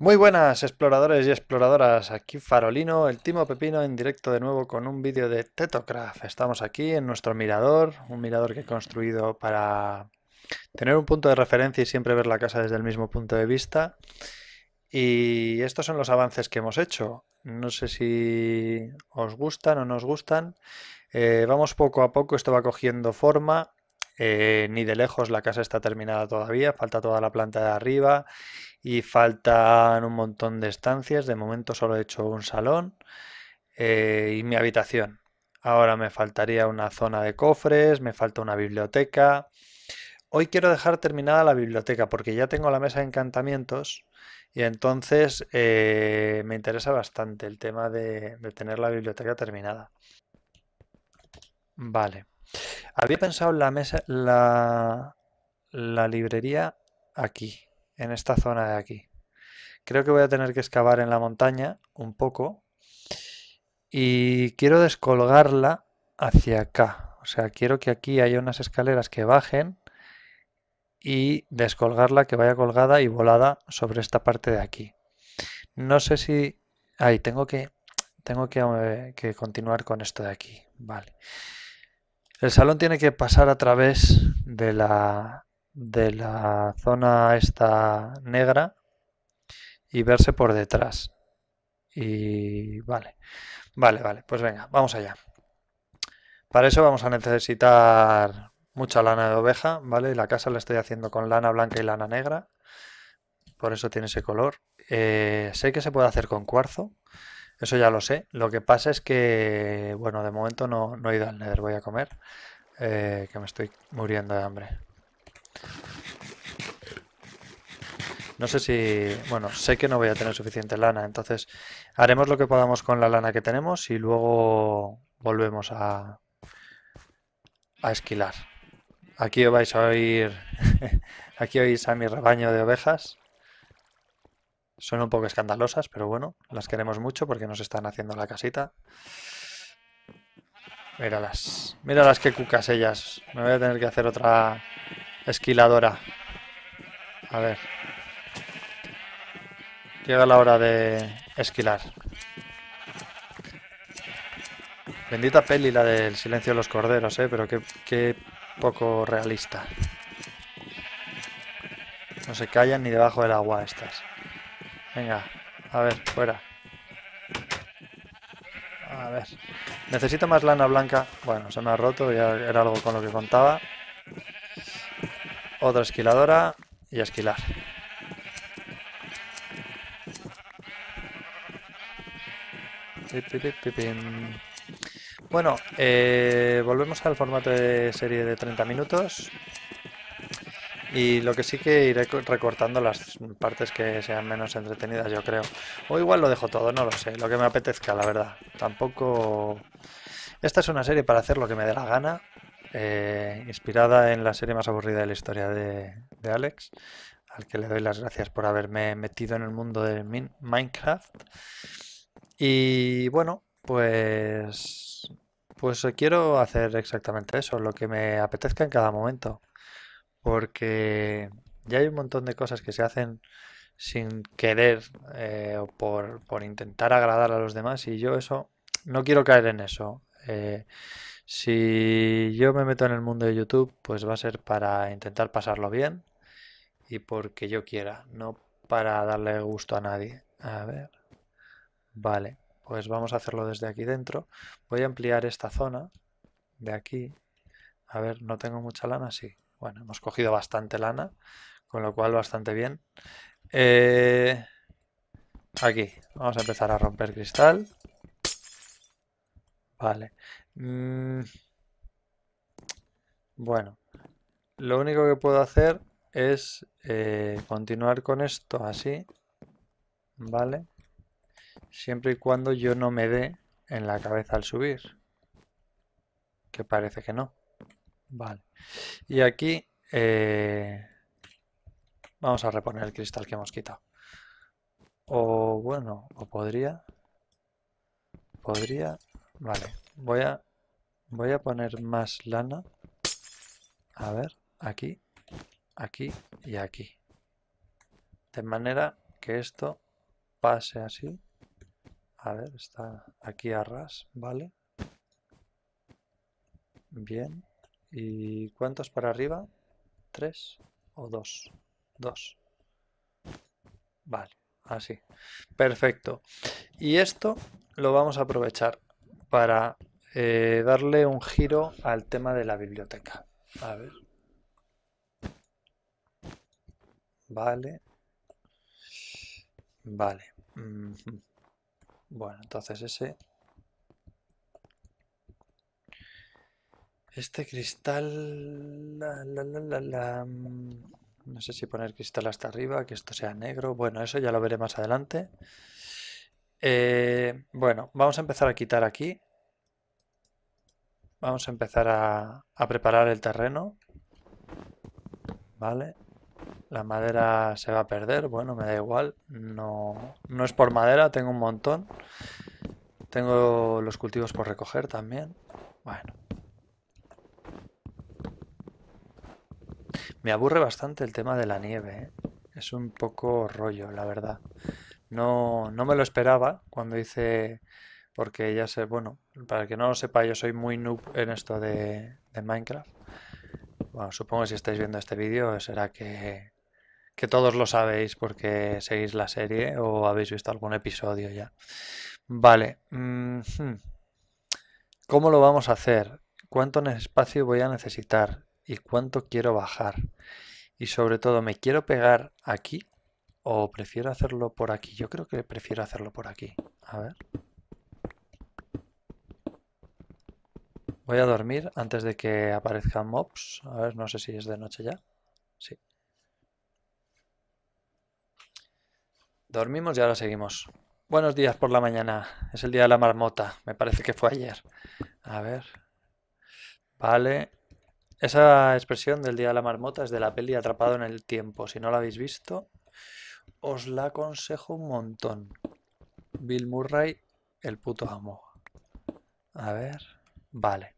Muy buenas exploradores y exploradoras, aquí Farolino, el Timo Pepino en directo de nuevo con un vídeo de Tetocraft. Estamos aquí en nuestro mirador, un mirador que he construido para tener un punto de referencia y siempre ver la casa desde el mismo punto de vista. Y estos son los avances que hemos hecho. No sé si os gustan o no os gustan. Eh, vamos poco a poco, esto va cogiendo forma. Eh, ni de lejos la casa está terminada todavía, falta toda la planta de arriba y faltan un montón de estancias. De momento solo he hecho un salón eh, y mi habitación. Ahora me faltaría una zona de cofres, me falta una biblioteca. Hoy quiero dejar terminada la biblioteca porque ya tengo la mesa de encantamientos y entonces eh, me interesa bastante el tema de, de tener la biblioteca terminada. Vale. Había pensado la mesa, la, la librería aquí en esta zona de aquí. Creo que voy a tener que excavar en la montaña un poco y quiero descolgarla hacia acá. O sea, quiero que aquí haya unas escaleras que bajen y descolgarla que vaya colgada y volada sobre esta parte de aquí. No sé si... Ahí, tengo que, tengo que, eh, que continuar con esto de aquí. Vale. El salón tiene que pasar a través de la, de la zona esta negra y verse por detrás. Y vale, vale, vale, pues venga, vamos allá. Para eso vamos a necesitar mucha lana de oveja, ¿vale? La casa la estoy haciendo con lana blanca y lana negra, por eso tiene ese color. Eh, sé que se puede hacer con cuarzo, eso ya lo sé. Lo que pasa es que, bueno, de momento no, he ido al Nether, voy a comer, eh, que me estoy muriendo de hambre. No sé si... Bueno, sé que no voy a tener suficiente lana, entonces haremos lo que podamos con la lana que tenemos y luego volvemos a, a esquilar. Aquí vais a oír... Aquí oís a mi rebaño de ovejas. Son un poco escandalosas, pero bueno, las queremos mucho porque nos están haciendo la casita. Míralas. Míralas qué cucas ellas. Me voy a tener que hacer otra Esquiladora. A ver. Llega la hora de esquilar. Bendita peli la del silencio de los corderos, ¿eh? Pero qué, poco realista. No se callan ni debajo del agua estas. Venga, a ver, fuera. A ver. Necesito más lana blanca. Bueno, se me ha roto, ya era algo con lo que contaba. Otra esquiladora y esquilar. Bueno, eh, volvemos al formato de serie de 30 minutos. Y lo que sí que iré recortando las partes que sean menos entretenidas, yo creo. O igual lo dejo todo, no lo sé. Lo que me apetezca, la verdad. Tampoco... Esta es una serie para hacer lo que me dé la gana. Eh, inspirada en la serie más aburrida de la historia de, Alex, al que le doy las gracias por haberme metido en el mundo de Minecraft. Y bueno, pues, pues quiero hacer exactamente eso, lo que me apetezca en cada momento, porque ya hay un montón de cosas que se hacen sin querer eh, o por, por, intentar agradar a los demás y yo eso no quiero caer en eso. Eh, si yo me meto en el mundo de YouTube, pues va a ser para intentar pasarlo bien y porque yo quiera, no para darle gusto a nadie. A ver. Vale, pues vamos a hacerlo desde aquí dentro. Voy a ampliar esta zona de aquí. A ver, no tengo mucha lana, sí. Bueno, hemos cogido bastante lana, con lo cual bastante bien. Eh, aquí, vamos a empezar a romper cristal. Vale, Mm. Bueno, lo único que puedo hacer es eh, continuar con esto así, ¿vale? Siempre y cuando yo no me dé en la cabeza al subir, que parece que no, ¿vale? Y aquí eh, vamos a reponer el cristal que hemos quitado. O bueno, o podría, podría, vale, voy a Voy a poner más lana. A ver, aquí, aquí y aquí. De manera que esto pase así. A ver, está aquí a ras, ¿vale? Bien. ¿Y cuántos para arriba? ¿Tres o dos? Dos. Vale, así. Perfecto. Y esto lo vamos a aprovechar para eh, darle un giro al tema de la biblioteca. A ver. Vale. Vale. Bueno, entonces ese... Este cristal... Mm, no sé si poner cristal hasta arriba, que esto sea negro. Bueno, eso ya lo veré más adelante. Eh, bueno, vamos a empezar a quitar aquí Vamos a empezar a, preparar el terreno. Vale. La madera se va a perder. Bueno, me da igual. No, no es por madera, tengo un montón. Tengo los cultivos por recoger también. Bueno. Me aburre bastante el tema de la nieve. ¿eh? Es un poco rollo, la verdad. No, no me lo esperaba cuando hice porque ya sé, bueno, para el que no lo sepa, yo soy muy noob en esto de, Minecraft. Bueno, supongo que si estáis viendo este vídeo será que, que todos lo sabéis porque seguís la serie o habéis visto algún episodio ya. Vale. Mm-hmm. ¿Cómo lo vamos a hacer? ¿Cuánto espacio voy a necesitar? ¿Y cuánto quiero bajar? Y sobre todo, ¿me quiero pegar aquí? ¿O prefiero hacerlo por aquí? Yo creo que prefiero hacerlo por aquí. A ver. Voy a dormir antes de que aparezcan mobs. A ver, no sé si es de noche ya. Sí. Dormimos y ahora seguimos. Buenos días por la mañana. Es el día de la marmota. Me parece que fue ayer. A ver. Vale. Esa expresión del día de la marmota es de la peli Atrapado en el tiempo. Si no la habéis visto, os la aconsejo un montón. Bill Murray, el puto amo. A ver. Vale.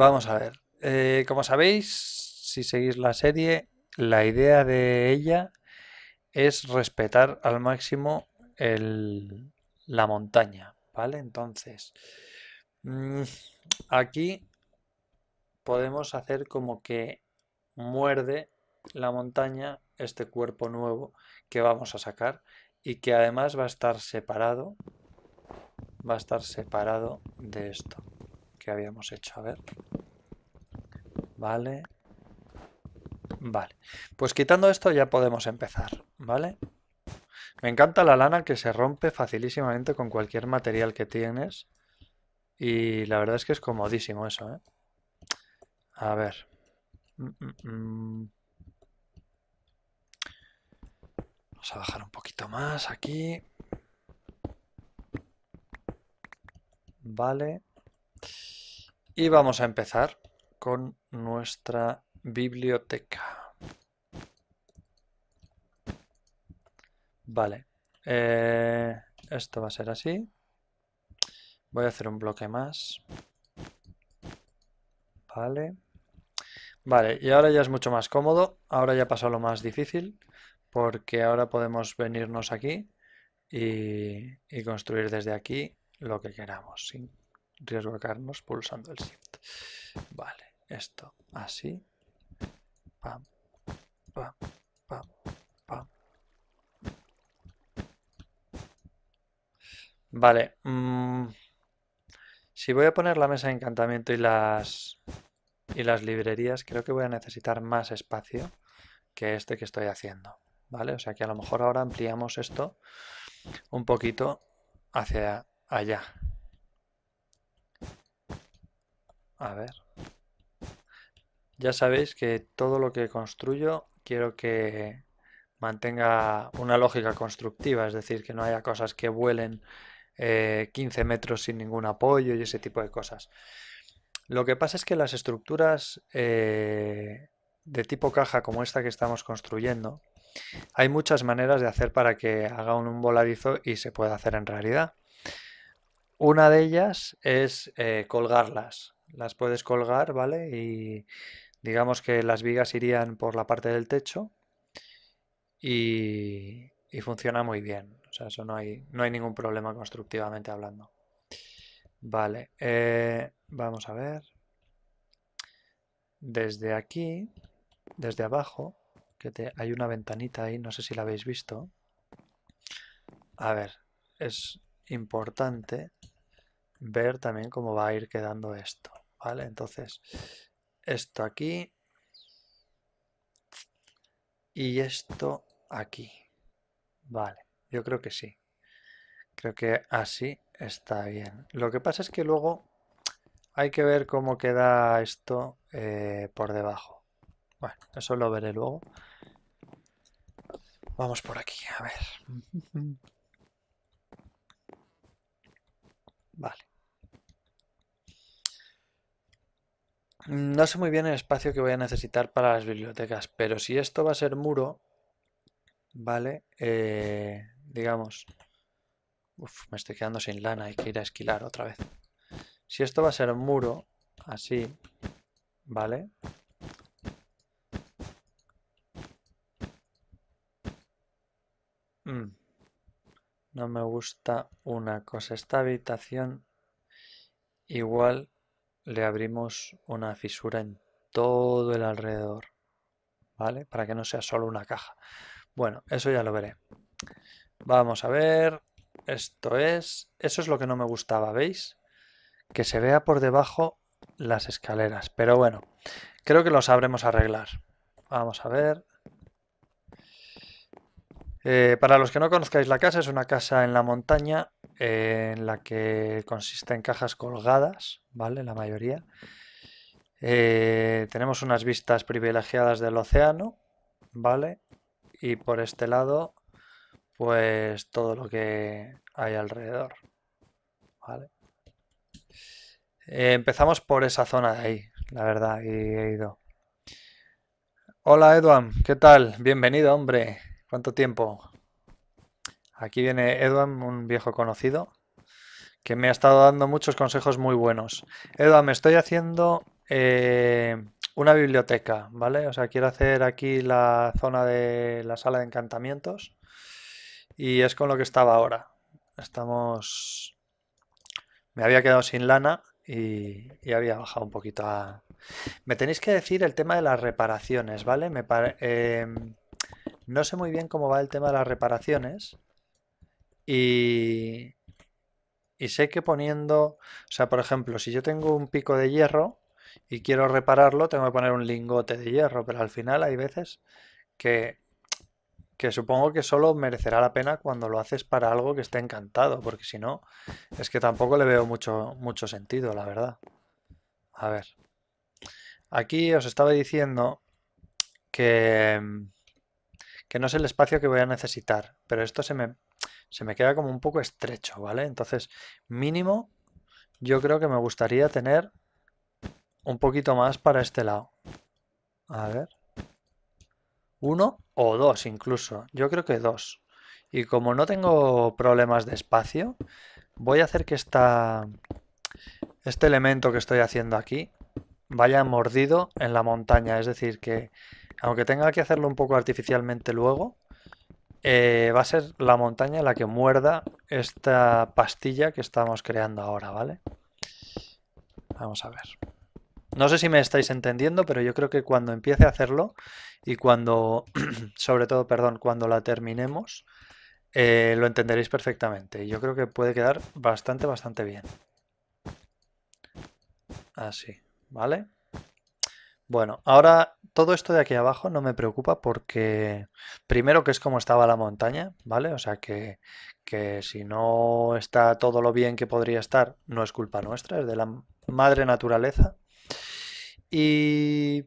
Vamos a ver. Eh, como sabéis, si seguís la serie, la idea de ella es respetar al máximo la montaña, ¿vale? Entonces, mm, aquí podemos hacer como que muerde la montaña este cuerpo nuevo que vamos a sacar y que además va a estar separado, va a estar separado de esto habíamos hecho. A ver. Vale. Vale. Pues quitando esto ya podemos empezar, ¿vale? Me encanta la lana que se rompe facilísimamente con cualquier material que tienes. Y la verdad es que es comodísimo eso, ¿eh? A ver. Mm, mm, mm. Vamos a bajar un poquito más aquí. Vale. Y vamos a empezar con nuestra biblioteca. Vale, eh, esto va a ser así. Voy a hacer un bloque más. Vale. Vale, y ahora ya es mucho más cómodo. Ahora ya pasó lo más difícil. Porque ahora podemos venirnos aquí y, construir desde aquí lo que queramos riesgo a pulsando el shift. Vale, esto así. pam, pam, Vale. Mm, si voy a poner la mesa de encantamiento y las, y las librerías, creo que voy a necesitar más espacio que este que estoy haciendo. ¿Vale? O sea que a lo mejor ahora ampliamos esto un poquito hacia allá. A ver. Ya sabéis que todo lo que construyo quiero que mantenga una lógica constructiva, es decir, que no haya cosas que vuelen 15 eh, metros sin ningún apoyo y ese tipo de cosas. Lo que pasa es que las estructuras eh, de tipo caja como esta que estamos construyendo, hay muchas maneras de hacer para que haga un voladizo y se pueda hacer en realidad. Una de ellas es eh, colgarlas las puedes colgar, ¿vale? Y digamos que las vigas irían por la parte del techo y, funciona muy bien. O sea, eso no hay, no hay ningún problema constructivamente hablando. Vale, eh, vamos a ver. Desde aquí, desde abajo, que hay una ventanita ahí, no sé si la habéis visto. A ver, es importante ver también cómo va a ir quedando esto, ¿vale? Entonces, esto aquí y esto aquí. Vale, yo creo que sí. Creo que así está bien. Lo que pasa es que luego hay que ver cómo queda esto eh, por debajo. Bueno, eso lo veré luego. Vamos por aquí, a ver. Vale. No sé muy bien el espacio que voy a necesitar para las bibliotecas, pero si esto va a ser muro, ¿vale? Eh, digamos... Uf, me estoy quedando sin lana, hay que ir a esquilar otra vez. Si esto va a ser muro, así, ¿vale? Mm. No me gusta una cosa. Esta habitación igual le abrimos una fisura en todo el alrededor, ¿vale? Para que no sea solo una caja. Bueno, eso ya lo veré. Vamos a ver, esto es, eso es lo que no me gustaba, ¿veis? Que se vea por debajo las escaleras, pero bueno, creo que lo sabremos arreglar. Vamos a ver, eh, para los que no conozcáis la casa, es una casa en la montaña eh, en la que consiste en cajas colgadas, ¿vale? La mayoría. Eh, tenemos unas vistas privilegiadas del océano, ¿vale? Y por este lado, pues todo lo que hay alrededor, ¿vale? empezamos por esa zona de ahí, la verdad, y he ido. Hola, Eduan, ¿qué tal? Bienvenido, hombre. ¿Cuánto tiempo? Aquí viene Edwin, un viejo conocido, que me ha estado dando muchos consejos muy buenos. Edwin, me estoy haciendo eh, una biblioteca, ¿vale? O sea, quiero hacer aquí la zona de la sala de encantamientos. Y es con lo que estaba ahora. Estamos... Me había quedado sin lana y, había bajado un poquito a... Me tenéis que decir el tema de las reparaciones, ¿vale? Me parece... Em, no sé muy bien cómo va el tema de las reparaciones. Y, y sé que poniendo, o sea, por ejemplo, si yo tengo un pico de hierro y quiero repararlo, tengo que poner un lingote de hierro, pero al final hay veces que, que supongo que solo merecerá la pena cuando lo haces para algo que esté encantado, porque si no, es que tampoco le veo mucho, mucho sentido, la verdad. A ver. Aquí os estaba diciendo que que no es el espacio que voy a necesitar, pero esto se me, se me queda como un poco estrecho, ¿vale? Entonces, mínimo, yo creo que me gustaría tener un poquito más para este lado. A ver. Uno o dos incluso. Yo creo que dos. Y como no tengo problemas de espacio, voy a hacer que este elemento que estoy haciendo aquí vaya mordido en la montaña. Es decir, que aunque tenga que hacerlo un poco artificialmente luego, eh, va a ser la montaña la que muerda esta pastilla que estamos creando ahora, ¿vale? Vamos a ver. No sé si me estáis entendiendo, pero yo creo que cuando empiece a hacerlo y cuando, sobre todo, perdón, cuando la terminemos, eh, lo entenderéis perfectamente. Yo creo que puede quedar bastante, bastante bien. Así, ¿vale? Bueno, ahora todo esto de aquí abajo no me preocupa porque primero que es como estaba la montaña, ¿vale? O sea que, que si no está todo lo bien que podría estar, no es culpa nuestra, es de la madre naturaleza. Y,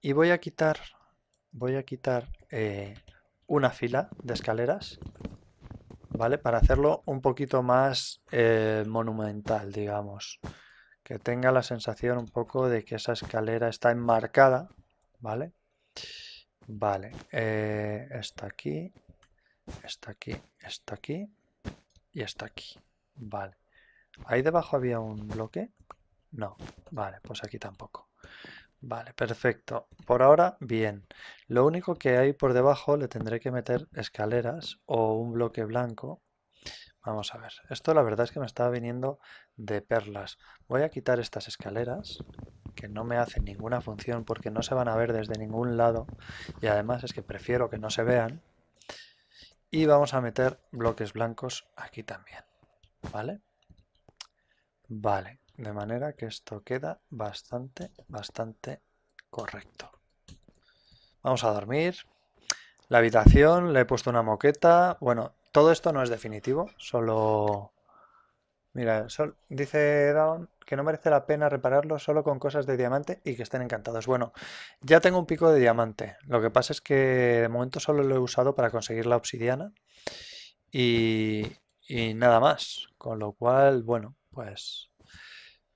y voy a quitar, voy a quitar eh, una fila de escaleras, ¿vale? Para hacerlo un poquito más eh, monumental, digamos que tenga la sensación un poco de que esa escalera está enmarcada ¿vale? Vale, eh, está aquí, está aquí, está aquí y está aquí, vale. ¿Ahí debajo había un bloque? No, vale, pues aquí tampoco. Vale, perfecto. Por ahora, bien. Lo único que hay por debajo le tendré que meter escaleras o un bloque blanco. Vamos a ver. Esto la verdad es que me estaba viniendo de perlas. Voy a quitar estas escaleras que no me hacen ninguna función porque no se van a ver desde ningún lado y además es que prefiero que no se vean. Y vamos a meter bloques blancos aquí también, ¿vale? Vale, de manera que esto queda bastante, bastante correcto. Vamos a dormir. La habitación, le he puesto una moqueta. Bueno, todo esto no es definitivo, solo... Mira, dice Down que no merece la pena repararlo solo con cosas de diamante y que estén encantados. Bueno, ya tengo un pico de diamante. Lo que pasa es que de momento solo lo he usado para conseguir la obsidiana y, nada más. Con lo cual, bueno, pues,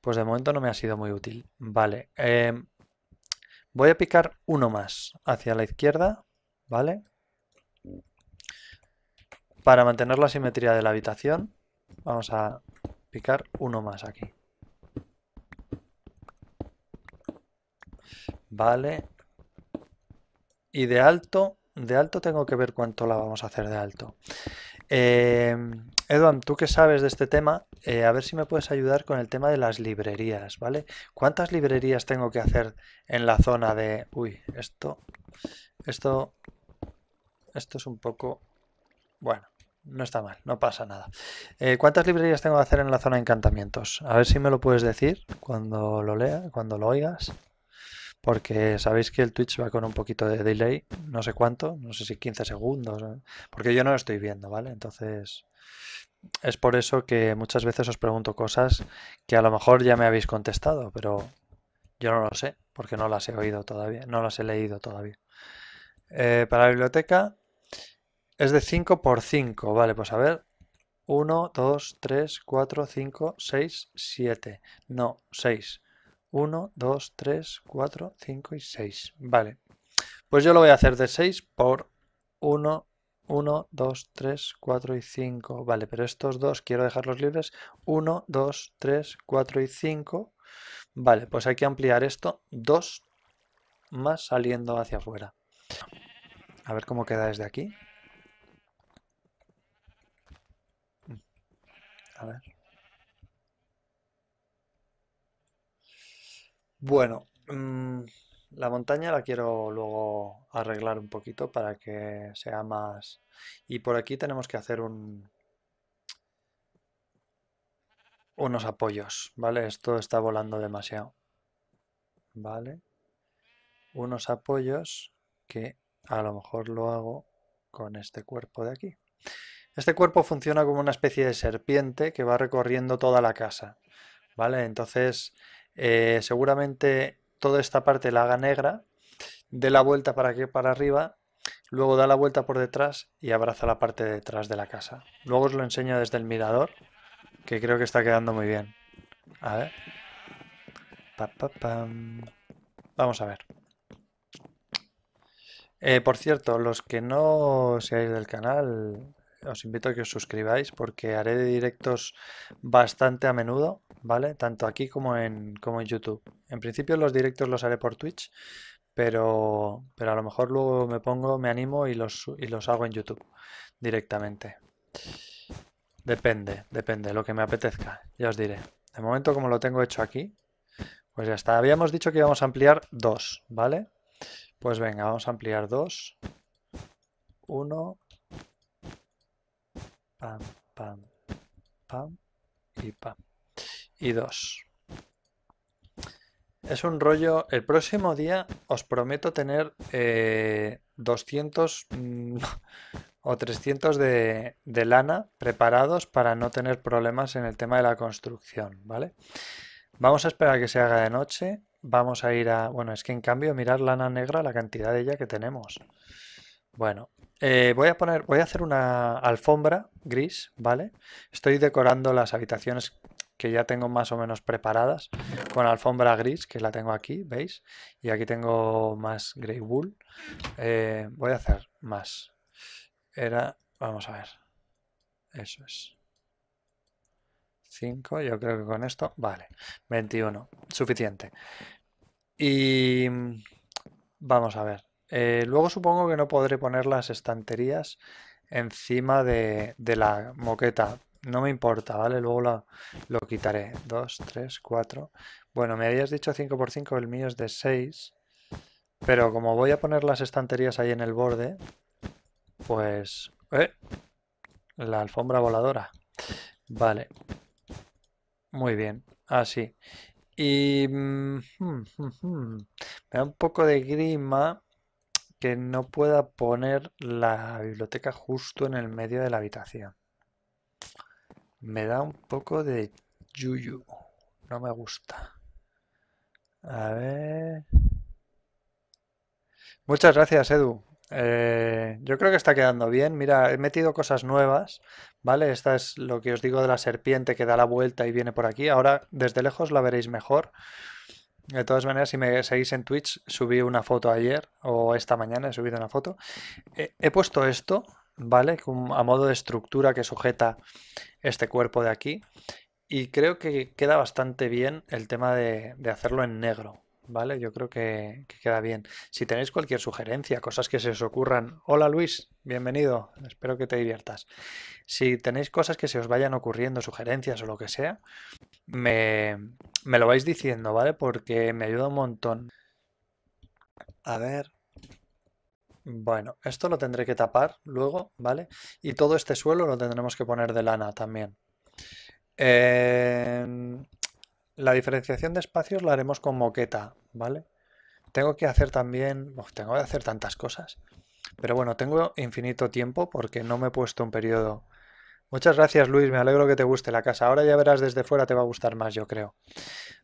pues de momento no me ha sido muy útil. Vale, em, voy a picar uno más hacia la izquierda, ¿vale? Para mantener la simetría de la habitación, vamos a picar uno más aquí. Vale. Y de alto, de alto tengo que ver cuánto la vamos a hacer de alto. Eh, tú que sabes de este tema, eh, a ver si me puedes ayudar con el tema de las librerías, ¿vale? ¿Cuántas librerías tengo que hacer en la zona de... Uy, esto... Esto... Esto es un poco... Bueno, no está mal, no pasa nada. Eh, ¿Cuántas librerías tengo que hacer en la zona de encantamientos? A ver si me lo puedes decir cuando lo lea, cuando lo oigas porque sabéis que el Twitch va con un poquito de delay, no sé cuánto, no sé si 15 segundos, porque yo no lo estoy viendo, ¿vale? Entonces, es por eso que muchas veces os pregunto cosas que a lo mejor ya me habéis contestado, pero yo no lo sé, porque no las he oído todavía, no las he leído todavía. Eh, para la biblioteca es de 5 por 5, vale, pues a ver. 1, 2, 3, 4, 5, 6, 7. No, 6. 1, 2, 3, 4, 5 y 6. Vale. Pues yo lo voy a hacer de 6 por 1, 1, 2, 3, 4 y 5. Vale, pero estos dos quiero dejarlos libres. 1, 2, 3, 4 y 5. Vale, pues hay que ampliar esto 2 más saliendo hacia afuera. A ver cómo queda desde aquí. A ver. Bueno, mm, la montaña la quiero luego arreglar un poquito para que sea más... Y por aquí tenemos que hacer un... unos apoyos, ¿vale? Esto está volando demasiado. ¿Vale? Unos apoyos que a lo mejor lo hago con este cuerpo de aquí. Este cuerpo funciona como una especie de serpiente que va recorriendo toda la casa, ¿vale? Entonces eh, seguramente toda esta parte la haga negra, dé la vuelta para que para arriba, luego da la vuelta por detrás y abraza la parte de detrás de la casa. Luego os lo enseño desde el mirador, que creo que está quedando muy bien. A ver. Vamos a ver. Eh, por cierto, los que no seáis del canal, os invito a que os suscribáis porque haré de directos bastante a menudo. ¿vale? Tanto aquí como en, como en YouTube. En principio los directos los haré por Twitch, pero, pero a lo mejor luego me pongo, me animo y los, y los hago en YouTube directamente. Depende, depende, lo que me apetezca, ya os diré. De momento como lo tengo hecho aquí, pues ya está. Habíamos dicho que íbamos a ampliar dos, ¿vale? Pues venga, vamos a ampliar dos. Uno. Pam, pam, pam y pam y dos Es un rollo... El próximo día os prometo tener 200 eh, mm, o 300 de, lana preparados para no tener problemas en el tema de la construcción, ¿vale? Vamos a esperar que se haga de noche. Vamos a ir a... Bueno, es que en cambio mirar lana negra, la cantidad de ella que tenemos. Bueno, eh, voy a poner, voy a hacer una alfombra gris, ¿vale? Estoy decorando las habitaciones que ya tengo más o menos preparadas, con alfombra gris, que la tengo aquí, ¿veis? Y aquí tengo más grey wool. Eh, voy a hacer más. Era, vamos a ver. Eso es. 5, yo creo que con esto, vale, 21, suficiente. Y mm, vamos a ver. Eh, luego supongo que no podré poner las estanterías encima de, de la moqueta, no me importa, ¿vale? Luego lo, quitaré. Dos, tres, cuatro Bueno, me habías dicho 5x5, el mío es de 6. Pero como voy a poner las estanterías ahí en el borde, pues... ¡Eh! La alfombra voladora. Vale. Muy bien. Así. Ah, y... Mm, hmm, hmm, hmm. me da un poco de grima que no pueda poner la biblioteca justo en el medio de la habitación. Me da un poco de yuyu. No me gusta. A ver. Muchas gracias, Edu. Eh, yo creo que está quedando bien. Mira, he metido cosas nuevas, ¿vale? Esta es lo que os digo de la serpiente que da la vuelta y viene por aquí. Ahora desde lejos la veréis mejor. De todas maneras, si me seguís en Twitch, subí una foto ayer o esta mañana he subido una foto. Eh, he puesto esto, ¿vale? A modo de estructura que sujeta este cuerpo de aquí. Y creo que queda bastante bien el tema de, hacerlo en negro, ¿vale? Yo creo que, queda bien. Si tenéis cualquier sugerencia, cosas que se os ocurran, hola Luis, bienvenido, espero que te diviertas. Si tenéis cosas que se os vayan ocurriendo, sugerencias o lo que sea, me, me lo vais diciendo, ¿vale? Porque me ayuda un montón. A ver, bueno, esto lo tendré que tapar luego, ¿vale? Y todo este suelo lo tendremos que poner de lana también. Em, la diferenciación de espacios la haremos con moqueta, ¿vale? Tengo que hacer también... tengo que hacer tantas cosas. Pero bueno, tengo infinito tiempo porque no me he puesto un periodo... Muchas gracias Luis, me alegro que te guste la casa. Ahora ya verás desde fuera, te va a gustar más, yo creo.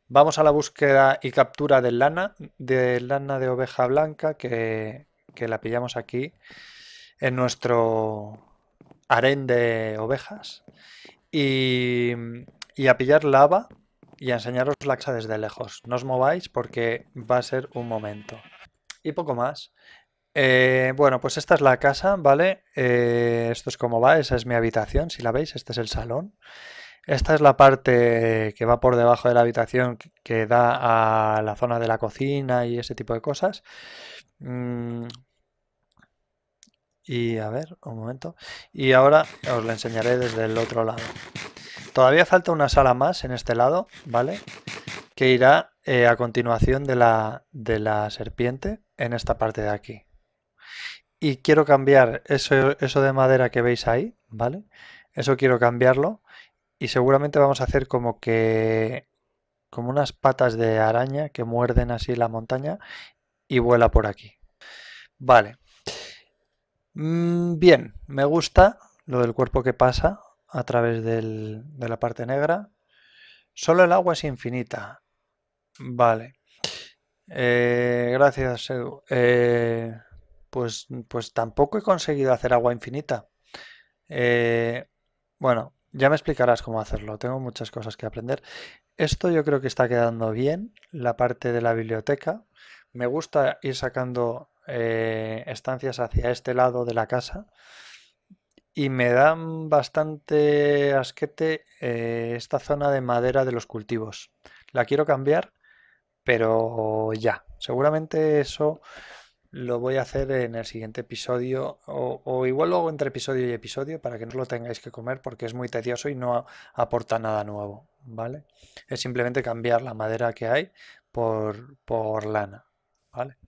Vamos a la búsqueda y captura de lana, de lana de oveja blanca, que que la pillamos aquí en nuestro harén de ovejas y, y a pillar lava y a enseñaros la desde lejos. No os mováis porque va a ser un momento. Y poco más. Eh, bueno, pues esta es la casa, ¿vale? Eh, esto es como va, esa es mi habitación, si la veis, este es el salón. Esta es la parte que va por debajo de la habitación que da a la zona de la cocina y ese tipo de cosas. Mm, y a ver, un momento. Y ahora os la enseñaré desde el otro lado. Todavía falta una sala más en este lado, ¿vale? Que irá eh, a continuación de la, de la serpiente en esta parte de aquí. Y quiero cambiar eso, eso de madera que veis ahí, ¿vale? Eso quiero cambiarlo y seguramente vamos a hacer como que. como unas patas de araña que muerden así la montaña y vuela por aquí. Vale. Mm, bien, me gusta lo del cuerpo que pasa a través del, de la parte negra. Solo el agua es infinita. Vale. Eh, gracias, Edu. Eh, pues, pues tampoco he conseguido hacer agua infinita. Eh, bueno, ya me explicarás cómo hacerlo, tengo muchas cosas que aprender. Esto yo creo que está quedando bien, la parte de la biblioteca. Me gusta ir sacando eh, estancias hacia este lado de la casa y me dan bastante asquete eh, esta zona de madera de los cultivos. La quiero cambiar, pero ya. Seguramente eso lo voy a hacer en el siguiente episodio o, igual luego entre episodio y episodio para que no lo tengáis que comer porque es muy tedioso y no aporta nada nuevo, ¿vale? Es simplemente cambiar la madera que hay por, por lana, ¿vale?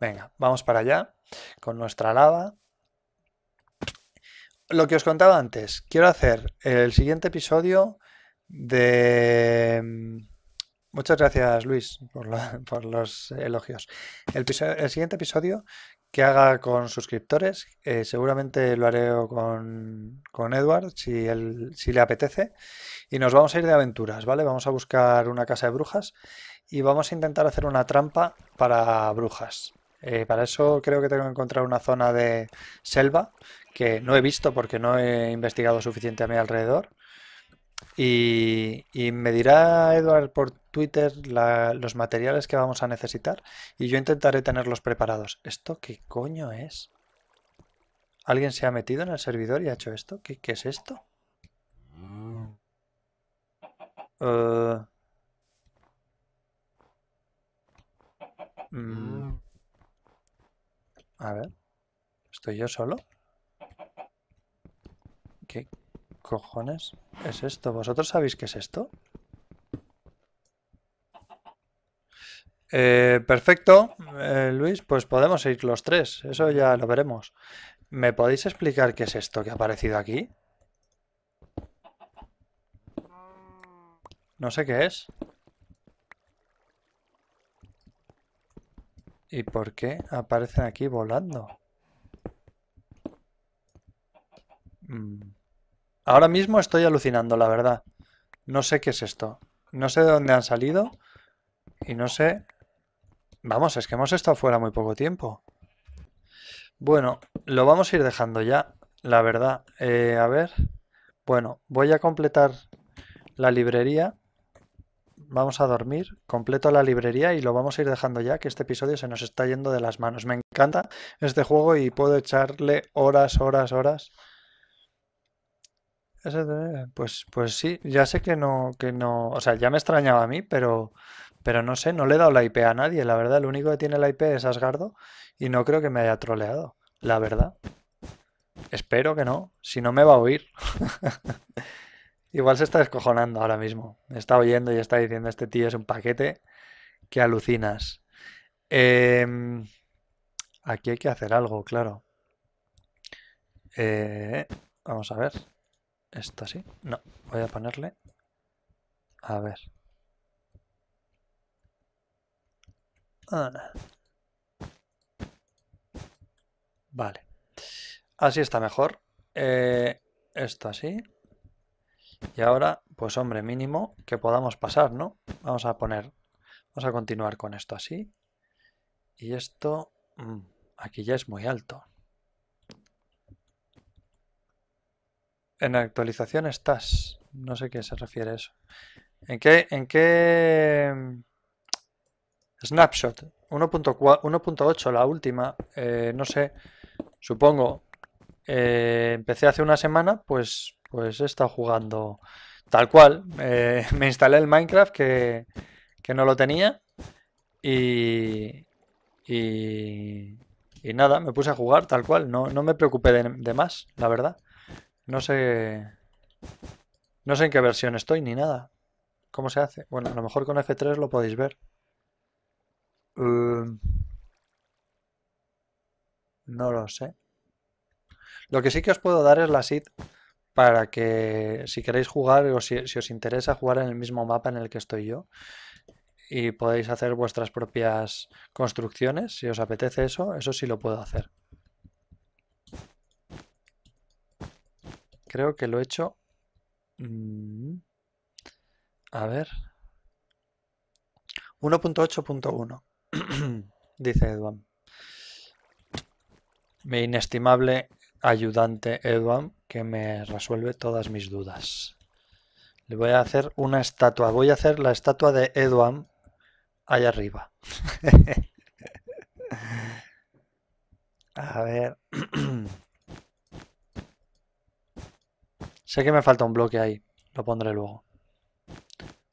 Venga, vamos para allá con nuestra lava. Lo que os contaba antes, quiero hacer el siguiente episodio de mm, Muchas gracias, Luis, por, los elogios. El, siguiente episodio que haga con suscriptores, eh, seguramente lo haré con, con Edward, si, él, si le apetece. Y nos vamos a ir de aventuras, ¿vale? Vamos a buscar una casa de brujas y vamos a intentar hacer una trampa para brujas. Eh, para eso creo que tengo que encontrar una zona de selva que no he visto porque no he investigado suficiente a mi alrededor y, me dirá Edward por Twitter los materiales que vamos a necesitar y yo intentaré tenerlos preparados. ¿Esto qué coño es? ¿Alguien se ha metido en el servidor y ha hecho esto? ¿Qué, es esto? Eh, mm. A ver. ¿Estoy yo solo? ¿Qué, cojones es esto? ¿Vosotros sabéis qué es esto? Eh, perfecto, eh, Luis, pues podemos ir los tres, eso ya lo veremos. ¿Me podéis explicar qué es esto que ha aparecido aquí? No sé qué es. ¿Y por qué aparecen aquí volando? Mm. Ahora mismo estoy alucinando, la verdad. No sé qué es esto. No sé de dónde han salido. Y no sé... Vamos, es que hemos estado fuera muy poco tiempo. Bueno, lo vamos a ir dejando ya, la verdad. Eh, a ver... Bueno, voy a completar la librería. Vamos a dormir. Completo la librería y lo vamos a ir dejando ya, que este episodio se nos está yendo de las manos. Me encanta este juego y puedo echarle horas, horas, horas. Pues, pues sí, ya sé que no, que no, o sea, ya me extrañaba a mí, pero, pero no sé, no le he dado la IP a nadie, la verdad, el único que tiene la IP es Asgardo y no creo que me haya troleado, la verdad. Espero que no, si no me va a oír. Igual se está descojonando ahora mismo, me está oyendo y está diciendo, este tío es un paquete que alucinas. Em, aquí hay que hacer algo, claro. Eh, vamos a ver. Esto así, No, voy a ponerle. A ver. Vale. Así está mejor. Eh, esto así. Y ahora, pues hombre, mínimo que podamos pasar, ¿no? Vamos a poner, vamos a continuar con esto así. Y esto, mm, aquí ya es muy alto. En actualización estás. No sé a qué se refiere eso. ¿En qué, en qué mm, snapshot? 1.8, la última. Eh, no sé. Supongo. Eh, empecé hace una semana, pues, pues he estado jugando tal cual. Eh, me instalé el Minecraft que, que no lo tenía. Y, y, nada, me puse a jugar tal cual. No, me preocupé de más, la verdad. No sé... No sé en qué versión estoy ni nada. ¿Cómo se hace? Bueno, a lo mejor con F3 lo podéis ver. Em, no lo sé. Lo que sí que os puedo dar es la SID para que si queréis jugar o si, os interesa jugar en el mismo mapa en el que estoy yo y podéis hacer vuestras propias construcciones, si os apetece eso, eso sí lo puedo hacer. Creo que lo he hecho... Mm. a ver. 1.8.1, dice Edwan. Mi inestimable ayudante Edwan que me resuelve todas mis dudas. Le voy a hacer una estatua. Voy a hacer la estatua de Edwan allá arriba. a ver. Sé que me falta un bloque ahí. Lo pondré luego.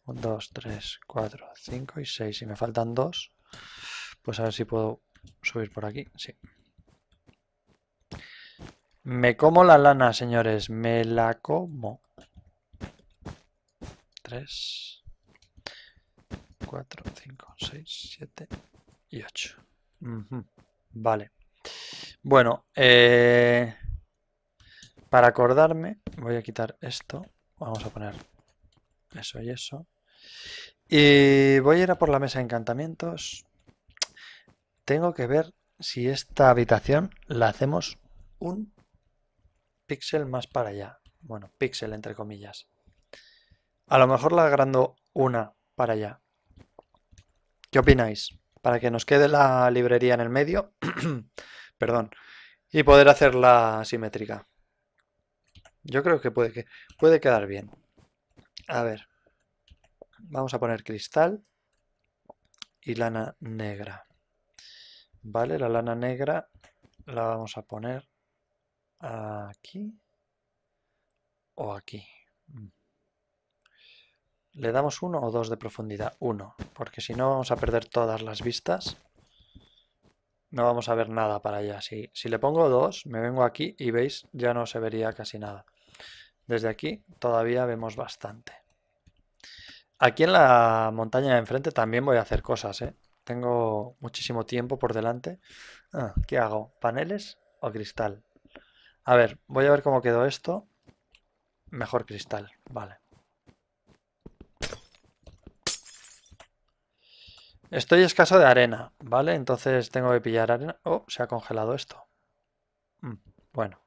2, 3, 4, 5 y 6. Si me faltan dos, pues a ver si puedo subir por aquí. Sí. Me como la lana, señores. Me la como. 3, 4, 5, 6, 7 y 8. Uh -huh. Vale. Bueno, eh... Para acordarme, voy a quitar esto. Vamos a poner eso y eso. Y voy a ir a por la mesa de encantamientos. Tengo que ver si esta habitación la hacemos un píxel más para allá. Bueno, píxel entre comillas. A lo mejor la agrando una para allá. ¿Qué opináis? Para que nos quede la librería en el medio. Perdón. Y poder hacerla simétrica. Yo creo que puede, que puede quedar bien. A ver. Vamos a poner cristal y lana negra. Vale, la lana negra la vamos a poner aquí o aquí. Mm. Le damos uno o dos de profundidad. Uno, porque si no vamos a perder todas las vistas. No vamos a ver nada para allá. si le pongo dos, me vengo aquí y veis, ya no se vería casi nada. Desde aquí todavía vemos bastante. Aquí en la montaña de enfrente también voy a hacer cosas, ¿eh? Tengo muchísimo tiempo por delante. Ah, ¿Qué hago? ¿Paneles o cristal? A ver, voy a ver cómo quedó esto. Mejor cristal, vale. Estoy escaso de arena, ¿vale? Entonces tengo que pillar arena. Oh, se ha congelado esto. Mm, bueno.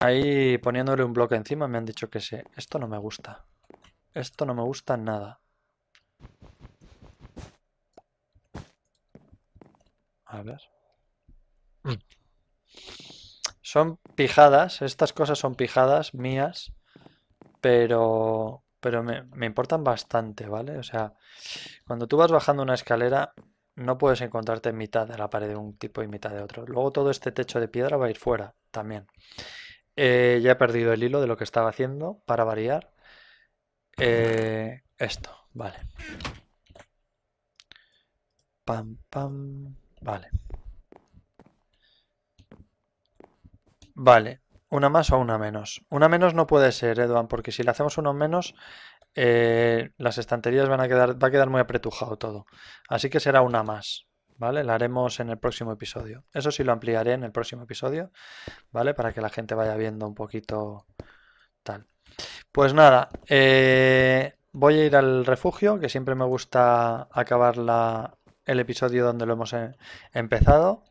Ahí poniéndole un bloque encima me han dicho que sí. Esto no me gusta. Esto no me gusta nada. A ver. Mm. Son pijadas, estas cosas son pijadas mías, pero, pero me, me importan bastante, ¿vale? O sea, cuando tú vas bajando una escalera, no puedes encontrarte en mitad de la pared de un tipo y mitad de otro. Luego todo este techo de piedra va a ir fuera también. Eh, ya he perdido el hilo de lo que estaba haciendo, para variar. Eh, esto, vale. Pam, pam, vale. Vale, una más o una menos. Una menos no puede ser, Edwan porque si le hacemos uno menos, eh, las estanterías van a quedar, va a quedar muy apretujado todo. Así que será una más. ¿vale? La haremos en el próximo episodio. Eso sí lo ampliaré en el próximo episodio, ¿vale? Para que la gente vaya viendo un poquito tal. Pues nada, eh, voy a ir al refugio, que siempre me gusta acabar el episodio donde lo hemos eh, empezado.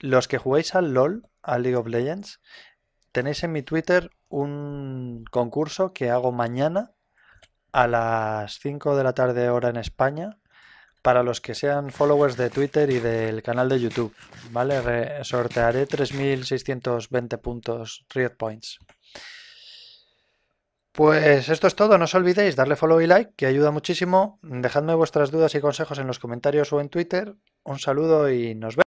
Los que juguéis al LOL, al League of Legends, tenéis en mi Twitter un concurso que hago mañana a las 5 de la tarde hora en España para los que sean followers de Twitter y del canal de YouTube, ¿vale? sortearé 3.620 puntos Riot Points. Pues esto es todo, no os olvidéis darle follow y like, que ayuda muchísimo. Dejadme vuestras dudas y consejos en los comentarios o en Twitter. Un saludo y nos vemos.